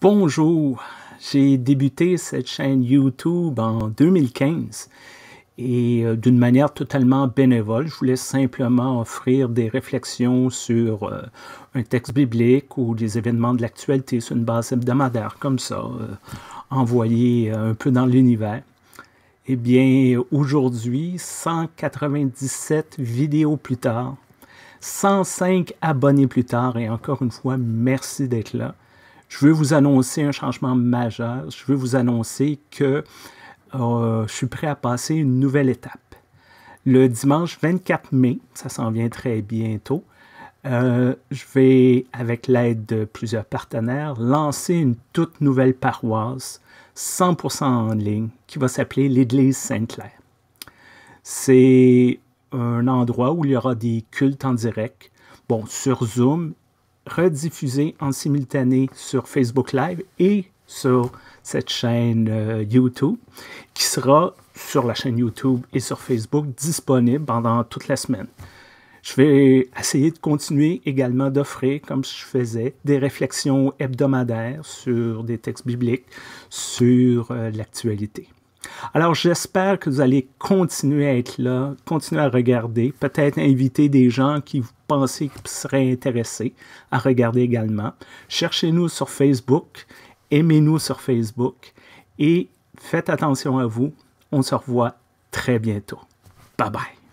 Bonjour, j'ai débuté cette chaîne YouTube en 2015 et euh, d'une manière totalement bénévole, je voulais simplement offrir des réflexions sur euh, un texte biblique ou des événements de l'actualité sur une base hebdomadaire comme ça, euh, envoyé un peu dans l'univers. Eh bien, aujourd'hui, 197 vidéos plus tard, 105 abonnés plus tard et encore une fois, merci d'être là je veux vous annoncer un changement majeur. Je veux vous annoncer que euh, je suis prêt à passer une nouvelle étape. Le dimanche 24 mai, ça s'en vient très bientôt, euh, je vais, avec l'aide de plusieurs partenaires, lancer une toute nouvelle paroisse 100% en ligne qui va s'appeler l'Église Sainte-Claire. C'est un endroit où il y aura des cultes en direct, bon, sur Zoom rediffusé en simultané sur Facebook Live et sur cette chaîne euh, YouTube, qui sera sur la chaîne YouTube et sur Facebook disponible pendant toute la semaine. Je vais essayer de continuer également d'offrir, comme je faisais, des réflexions hebdomadaires sur des textes bibliques, sur euh, l'actualité. Alors j'espère que vous allez continuer à être là, continuer à regarder, peut-être inviter des gens qui vous pensez qu'il serait intéressé à regarder également. Cherchez-nous sur Facebook, aimez-nous sur Facebook et faites attention à vous. On se revoit très bientôt. Bye bye.